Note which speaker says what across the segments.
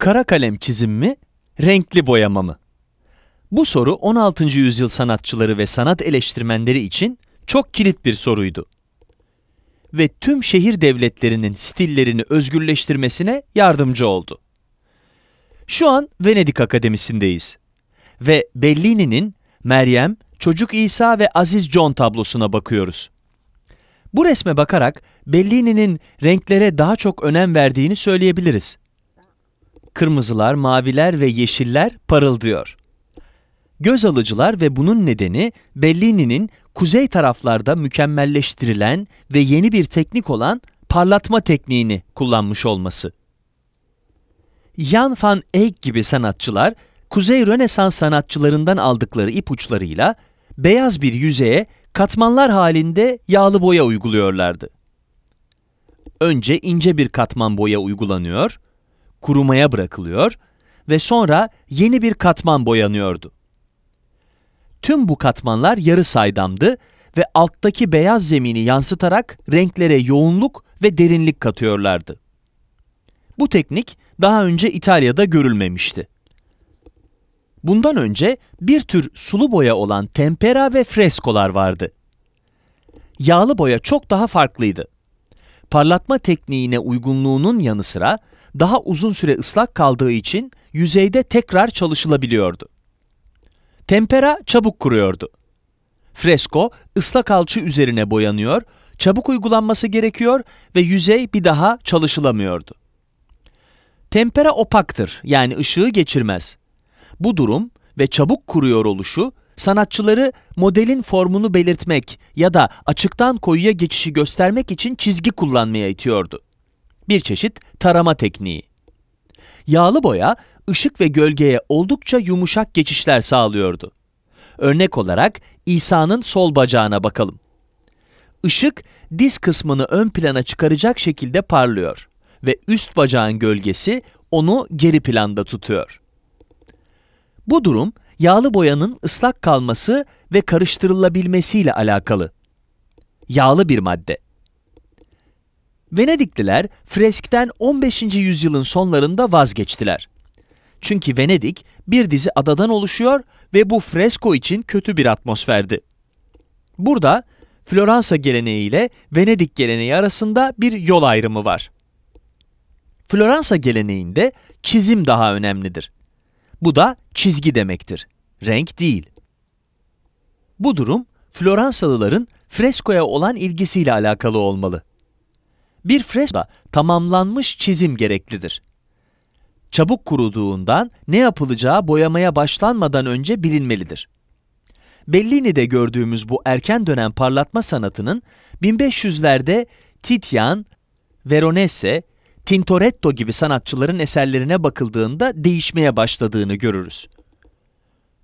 Speaker 1: kara kalem çizim mi, renkli boyama mı? Bu soru 16. yüzyıl sanatçıları ve sanat eleştirmenleri için çok kilit bir soruydu. Ve tüm şehir devletlerinin stillerini özgürleştirmesine yardımcı oldu. Şu an Venedik Akademisi'ndeyiz ve Bellini'nin Meryem, Çocuk İsa ve Aziz John tablosuna bakıyoruz. Bu resme bakarak Bellini'nin renklere daha çok önem verdiğini söyleyebiliriz kırmızılar, maviler ve yeşiller parıldıyor. Göz alıcılar ve bunun nedeni Bellini'nin kuzey taraflarda mükemmelleştirilen ve yeni bir teknik olan parlatma tekniğini kullanmış olması. Jan van Eyck gibi sanatçılar, Kuzey Rönesans sanatçılarından aldıkları ipuçlarıyla beyaz bir yüzeye katmanlar halinde yağlı boya uyguluyorlardı. Önce ince bir katman boya uygulanıyor, kurumaya bırakılıyor ve sonra yeni bir katman boyanıyordu. Tüm bu katmanlar yarı saydamdı ve alttaki beyaz zemini yansıtarak renklere yoğunluk ve derinlik katıyorlardı. Bu teknik daha önce İtalya'da görülmemişti. Bundan önce bir tür sulu boya olan tempera ve freskolar vardı. Yağlı boya çok daha farklıydı parlatma tekniğine uygunluğunun yanı sıra daha uzun süre ıslak kaldığı için yüzeyde tekrar çalışılabiliyordu. Tempera çabuk kuruyordu. Fresko ıslak alçı üzerine boyanıyor, çabuk uygulanması gerekiyor ve yüzey bir daha çalışılamıyordu. Tempera opaktır yani ışığı geçirmez. Bu durum ve çabuk kuruyor oluşu sanatçıları modelin formunu belirtmek ya da açıktan koyuya geçişi göstermek için çizgi kullanmaya itiyordu. Bir çeşit tarama tekniği. Yağlı boya ışık ve gölgeye oldukça yumuşak geçişler sağlıyordu. Örnek olarak İsa'nın sol bacağına bakalım. Işık diz kısmını ön plana çıkaracak şekilde parlıyor ve üst bacağın gölgesi onu geri planda tutuyor. Bu durum yağlı boyanın ıslak kalması ve karıştırılabilmesiyle alakalı. Yağlı bir madde. Venedikliler freskten 15. yüzyılın sonlarında vazgeçtiler. Çünkü Venedik bir dizi adadan oluşuyor ve bu fresko için kötü bir atmosferdi. Burada Floransa geleneği ile Venedik geleneği arasında bir yol ayrımı var. Floransa geleneğinde çizim daha önemlidir. Bu da çizgi demektir, renk değil. Bu durum, Floransalıların freskoya olan ilgisiyle alakalı olmalı. Bir freskoda tamamlanmış çizim gereklidir. Çabuk kuruduğundan ne yapılacağı boyamaya başlanmadan önce bilinmelidir. Bellini'de gördüğümüz bu erken dönem parlatma sanatının 1500'lerde Titian, Veronese, Tintoretto gibi sanatçıların eserlerine bakıldığında değişmeye başladığını görürüz.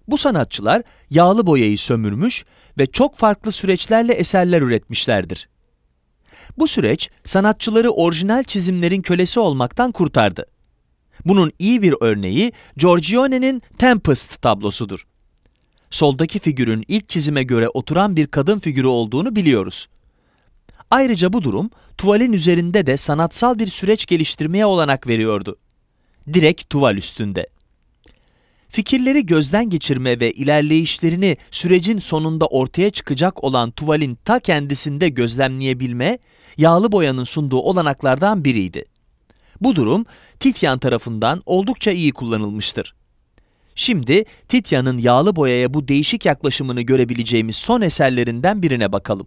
Speaker 1: Bu sanatçılar yağlı boyayı sömürmüş ve çok farklı süreçlerle eserler üretmişlerdir. Bu süreç sanatçıları orijinal çizimlerin kölesi olmaktan kurtardı. Bunun iyi bir örneği Giorgione'nin Tempest tablosudur. Soldaki figürün ilk çizime göre oturan bir kadın figürü olduğunu biliyoruz. Ayrıca bu durum tuvalin üzerinde de sanatsal bir süreç geliştirmeye olanak veriyordu. Direkt tuval üstünde. Fikirleri gözden geçirme ve ilerleyişlerini sürecin sonunda ortaya çıkacak olan tuvalin ta kendisinde gözlemleyebilme, yağlı boyanın sunduğu olanaklardan biriydi. Bu durum Titian tarafından oldukça iyi kullanılmıştır. Şimdi Titian'ın yağlı boyaya bu değişik yaklaşımını görebileceğimiz son eserlerinden birine bakalım.